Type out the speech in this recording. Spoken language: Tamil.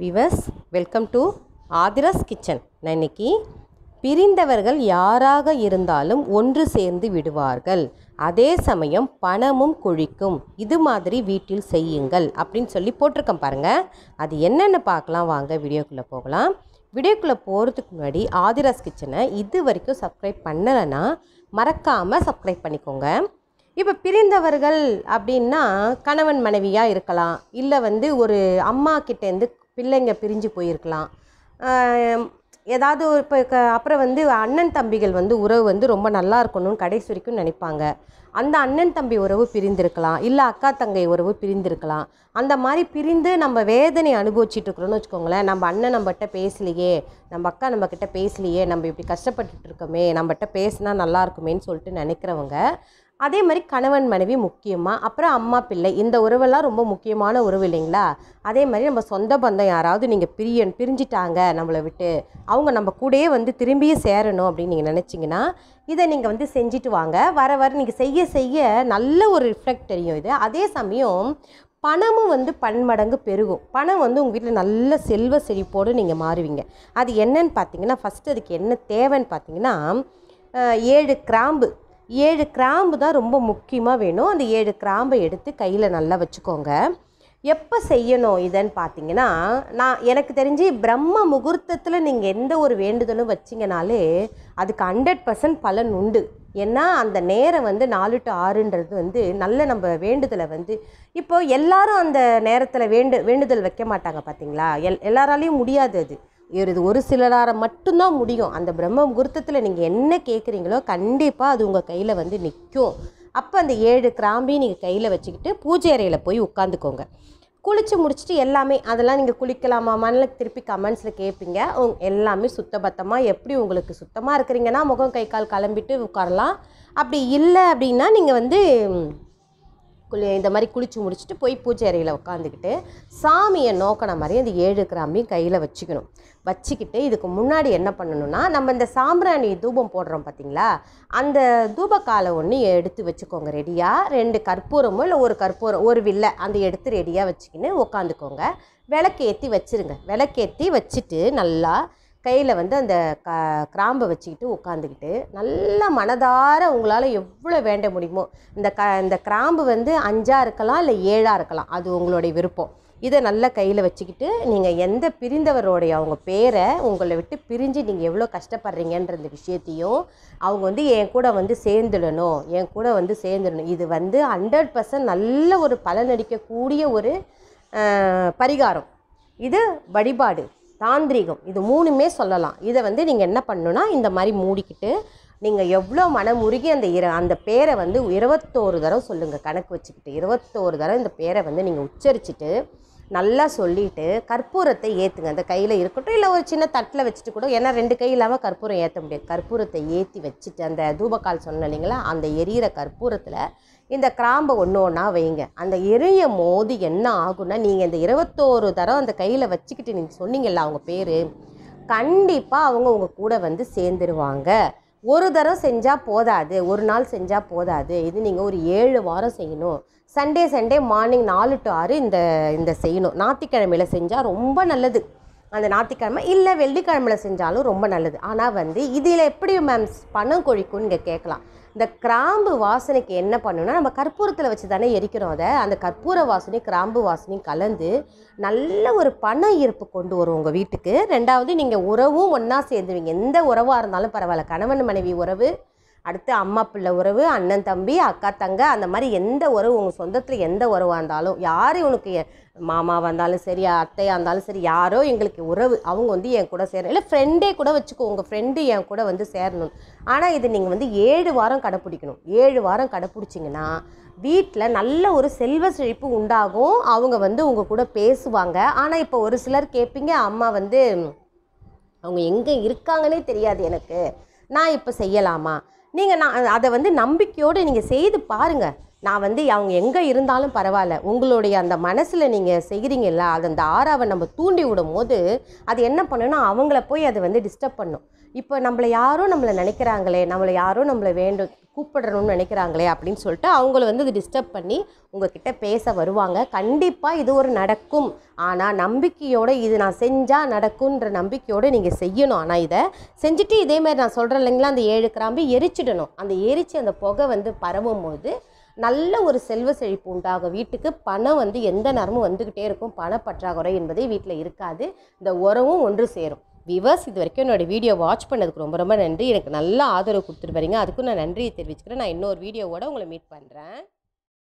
விவர்ஸ் வெல்கம் டு ஆதிராஸ் கிச்சன் நான் இன்னைக்கு பிரிந்தவர்கள் யாராக இருந்தாலும் ஒன்று சேர்ந்து விடுவார்கள் அதே சமயம் பணமும் குழிக்கும் இது மாதிரி வீட்டில் செய்யுங்கள் அப்படின்னு சொல்லி போட்டிருக்கேன் பாருங்கள் அது என்னென்னு பார்க்கலாம் வாங்க வீடியோக்குள்ளே போகலாம் வீடியோக்குள்ளே போகிறதுக்கு முன்னாடி ஆதிராஸ் கிச்சனை இது வரைக்கும் சப்ஸ்கிரைப் பண்ணலைன்னா மறக்காமல் சப்ஸ்கிரைப் பண்ணிக்கோங்க இப்போ பிரிந்தவர்கள் அப்படின்னா கணவன் மனைவியாக இருக்கலாம் இல்லை வந்து ஒரு அம்மா கிட்டேருந்து பிள்ளைங்க பிரிஞ்சு போயிருக்கலாம் ஏதாவது இப்போ க அப்புறம் வந்து அண்ணன் தம்பிகள் வந்து உறவு வந்து ரொம்ப நல்லா இருக்கணும்னு கடைசி வரைக்கும் நினைப்பாங்க அந்த அண்ணன் தம்பி உறவு பிரிந்திருக்கலாம் இல்லை அக்கா தங்கை உறவு பிரிந்திருக்கலாம் அந்த மாதிரி பிரிந்து நம்ம வேதனை அனுபவிச்சிட்ருக்குறோன்னு வச்சுக்கோங்களேன் நம்ம அண்ணன் நம்மகிட்ட பேசலையே நம்ம அக்கா நம்மக்கிட்ட பேசலையே நம்ம இப்படி கஷ்டப்பட்டுட்டு இருக்கோமே நம்மகிட்ட பேசினா நல்லா இருக்குமேன்னு சொல்லிட்டு நினைக்கிறவங்க அதே மாதிரி கணவன் மனைவி முக்கியமாக அப்புறம் அம்மா பிள்ளை இந்த உறவெல்லாம் ரொம்ப முக்கியமான உறவு இல்லைங்களா அதே மாதிரி நம்ம சொந்த பந்தம் யாராவது நீங்கள் பிரியன் பிரிஞ்சிட்டாங்க நம்மளை விட்டு அவங்க நம்ம கூடயே வந்து திரும்பியே சேரணும் அப்படின்னு நீங்கள் நினச்சிங்கன்னா இதை நீங்கள் வந்து செஞ்சுட்டு வாங்க வர வர நீங்கள் செய்ய செய்ய நல்ல ஒரு ரிஃப்ளெக்ட் தெரியும் இது அதே சமயம் பணமும் வந்து பன்மடங்கு பெருகும் பணம் வந்து உங்கள் வீட்டில் நல்ல செல்வ செழிப்போடு நீங்கள் மாறுவீங்க அது என்னன்னு பார்த்தீங்கன்னா ஃபஸ்ட்டு அதுக்கு என்ன தேவைன்னு பார்த்தீங்கன்னா ஏழு கிராம்பு ஏழு கிராம்பு தான் ரொம்ப முக்கியமாக வேணும் அந்த ஏழு கிராம்பை எடுத்து கையில் நல்லா வச்சுக்கோங்க எப்போ செய்யணும் இதன்னு பார்த்தீங்கன்னா நான் எனக்கு தெரிஞ்சு பிரம்ம முகூர்த்தத்தில் நீங்கள் எந்த ஒரு வேண்டுதலும் வச்சிங்கனாலே அதுக்கு ஹண்ட்ரட் பர்சன்ட் பலன் உண்டு ஏன்னா அந்த நேரம் வந்து நாலு டு ஆறுன்றது வந்து நல்ல நம்ம வேண்டுதலை வந்து இப்போது எல்லாரும் அந்த நேரத்தில் வேண்டு வேண்டுதல் வைக்க மாட்டாங்க பார்த்தீங்களா எல் எல்லாராலையும் முடியாது அது இது ஒரு சிலரால் மட்டும்தான் முடியும் அந்த பிரம்ம முகூர்த்தத்தில் நீங்கள் என்ன கேட்குறீங்களோ கண்டிப்பாக அது உங்கள் கையில் வந்து நிற்கும் அப்போ அந்த ஏழு கிராம்பையும் நீங்கள் கையில் வச்சுக்கிட்டு பூஜை அறையில் போய் உட்காந்துக்கோங்க குளித்து முடிச்சுட்டு எல்லாமே அதெல்லாம் நீங்கள் குளிக்கலாமா குளிக்கலாமான்னு திருப்பி கமெண்ட்ஸில் கேட்பீங்க உங் எல்லாமே சுத்தபத்தமாக எப்படி உங்களுக்கு சுத்தமாக இருக்கிறீங்கன்னா முகம் கை கால் கிளம்பிட்டு உட்காரலாம் அப்படி இல்லை அப்படின்னா நீங்கள் வந்து குளி இந்த மாதிரி குளித்து முடிச்சுட்டு போய் பூஜை அறையில் உட்காந்துக்கிட்டு சாமியை நோக்கின மாதிரி அந்த ஏழு கிராமையும் கையில் வச்சுக்கணும் வச்சுக்கிட்டு இதுக்கு முன்னாடி என்ன பண்ணணும்னா நம்ம இந்த சாம்பிராணி தூபம் போடுறோம் பார்த்தீங்களா அந்த தூபக்காலை ஒன்று எடுத்து வச்சுக்கோங்க ரெடியாக ரெண்டு கற்பூரமோ இல்லை ஒரு கற்பூரம் ஒரு வில்லை அந்த எடுத்து ரெடியாக வச்சுக்கின்னு உட்காந்துக்கோங்க விளக்கேற்றி வச்சுருங்க விளக்கேற்றி வச்சுட்டு நல்லா கையில் வந்து அந்த க கிராம்பை வச்சுக்கிட்டு உட்காந்துக்கிட்டு நல்லா மனதார உங்களால் எவ்வளோ வேண்ட முடியுமோ இந்த க இந்த கிராம்பு வந்து அஞ்சாக இருக்கலாம் இல்லை ஏழாக இருக்கலாம் அது உங்களுடைய விருப்பம் இதை நல்ல கையில் வச்சுக்கிட்டு நீங்கள் எந்த பிரிந்தவரோடைய அவங்க பேரை உங்களை விட்டு பிரிஞ்சு நீங்கள் எவ்வளோ கஷ்டப்படுறீங்கன்ற இந்த விஷயத்தையும் அவங்க வந்து என் கூட வந்து சேர்ந்துடணும் என் கூட வந்து சேர்ந்துடணும் இது வந்து ஹண்ட்ரட் பர்சன்ட் நல்ல ஒரு பலனடிக்கக்கூடிய ஒரு பரிகாரம் இது வழிபாடு தாந்திரிகம் இது மூணுமே சொல்லலாம் இதை வந்து நீங்கள் என்ன பண்ணணுன்னா இந்த மாதிரி மூடிக்கிட்டு நீங்கள் எவ்வளோ மனமுருகி அந்த இர அந்த பேரை வந்து இருபத்தோரு தரம் சொல்லுங்கள் கணக்கு வச்சுக்கிட்டு இருபத்தோரு தரம் இந்த பேரை வந்து நீங்கள் உச்சரிச்சுட்டு நல்லா சொல்லிவிட்டு கற்பூரத்தை ஏற்றுங்க அந்த கையில் இருக்கட்டும் இல்லை ஒரு சின்ன தட்டில் வச்சுட்டு கூட ஏன்னா ரெண்டு கை இல்லாமல் கற்பூரம் ஏற்ற முடியாது கற்பூரத்தை ஏற்றி வச்சுட்டு அந்த தூபக்கால் சொன்ன இல்லைங்களா அந்த எரியிற கற்பூரத்தில் இந்த கிராம்பை ஒன்று ஒன்றா வைங்க அந்த எரிய மோது என்ன ஆகும்னா நீங்கள் இந்த இருபத்தோரு தரம் அந்த கையில் வச்சுக்கிட்டு நீங்கள் சொன்னீங்கல்ல அவங்க பேர் கண்டிப்பாக அவங்க உங்கள் கூட வந்து சேர்ந்துருவாங்க ஒரு தடவை செஞ்சால் போதாது ஒரு நாள் செஞ்சால் போதாது இது நீங்கள் ஒரு ஏழு வாரம் செய்யணும் சண்டே சண்டே மார்னிங் நாலு டு ஆறு இந்த இந்த செய்யணும் ஞாத்திக்கிழமையில் செஞ்சால் ரொம்ப நல்லது அந்த ஞாயிற்றுக்கிழமை இல்லை வெள்ளிக்கிழமையில் செஞ்சாலும் ரொம்ப நல்லது ஆனால் வந்து இதில் எப்படி மேம் பணம் கொழிக்கும்னு இங்கே கேட்கலாம் இந்த கிராம்பு வாசனைக்கு என்ன பண்ணணும்னா நம்ம கற்பூரத்தில் வச்சு தானே எரிக்கிறோம் அதை அந்த கற்பூர வாசனையும் கிராம்பு வாசனையும் கலந்து நல்ல ஒரு பண ஈர்ப்பு கொண்டு வரும் உங்கள் வீட்டுக்கு ரெண்டாவது நீங்கள் உறவும் ஒன்றா சேர்ந்துவீங்க எந்த உறவாக இருந்தாலும் பரவாயில்ல கணவன் மனைவி உறவு அடுத்து அம்மா பிள்ளை உறவு அண்ணன் தம்பி அக்கா தங்க அந்த மாதிரி எந்த உறவு உங்கள் சொந்தத்தில் எந்த உறவாக இருந்தாலும் யார் உனக்கு மாமாவாக இருந்தாலும் சரி அத்தையாக இருந்தாலும் சரி யாரோ எங்களுக்கு உறவு அவங்க வந்து என் கூட சேரணும் இல்லை ஃப்ரெண்டே கூட வச்சுக்கோ உங்கள் ஃப்ரெண்டு என் கூட வந்து சேரணும் ஆனால் இது நீங்கள் வந்து ஏழு வாரம் கடைப்பிடிக்கணும் ஏழு வாரம் கடைப்பிடிச்சிங்கன்னா வீட்டில் நல்ல ஒரு செல்வ செழிப்பு உண்டாகும் அவங்க வந்து உங்கள் கூட பேசுவாங்க ஆனால் இப்போ ஒரு சிலர் கேட்பீங்க அம்மா வந்து அவங்க எங்கே இருக்காங்கன்னே தெரியாது எனக்கு நான் இப்போ செய்யலாமா நீங்கள் நான் அதை வந்து நம்பிக்கையோடு நீங்கள் செய்து பாருங்கள் நான் வந்து அவங்க எங்கே இருந்தாலும் பரவாயில்ல உங்களுடைய அந்த மனசில் நீங்கள் செய்கிறீங்கல்ல அது அந்த ஆறாவை நம்ம தூண்டி விடும் போது அது என்ன பண்ணுன்னா அவங்கள போய் அது வந்து டிஸ்டர்ப் பண்ணும் இப்போ நம்மளை யாரும் நம்மளை நினைக்கிறாங்களே நம்மளை யாரும் நம்மளை வேண்டும் கூப்பிடணும்னு நினைக்கிறாங்களே அப்படின்னு சொல்லிட்டு அவங்கள வந்து இது டிஸ்டர்ப் பண்ணி உங்ககிட்ட பேச வருவாங்க கண்டிப்பாக இது ஒரு நடக்கும் ஆனால் நம்பிக்கையோடு இது நான் செஞ்சால் நடக்கும்ன்ற நம்பிக்கையோடு நீங்கள் செய்யணும் ஆனால் இதை செஞ்சுட்டு இதேமாதிரி நான் சொல்கிறேன் இல்லைங்களா அந்த ஏழு கிராம்பி எரிச்சிடணும் அந்த எரிச்சு அந்த புகை வந்து பரவும் போது நல்ல ஒரு செல்வ செழிப்பு உண்டாகும் வீட்டுக்கு பணம் வந்து எந்த நேரமும் வந்துக்கிட்டே இருக்கும் பணப்பற்றாக்குறை என்பதே வீட்டில் இருக்காது இந்த உரமும் ஒன்று சேரும் விவர்ஸ் இது வரைக்கும் என்னோடய வீடியோ வாட்ச் பண்ணதுக்கு ரொம்ப ரொம்ப நன்றி எனக்கு நல்லா ஆதரவு கொடுத்துட்டு வரீங்க அதுக்கும் நான் நன்றியை தெரிவிச்சுக்கிறேன் நான் இன்னொரு வீடியோவோட உங்களை மீட் பண்ணுறேன்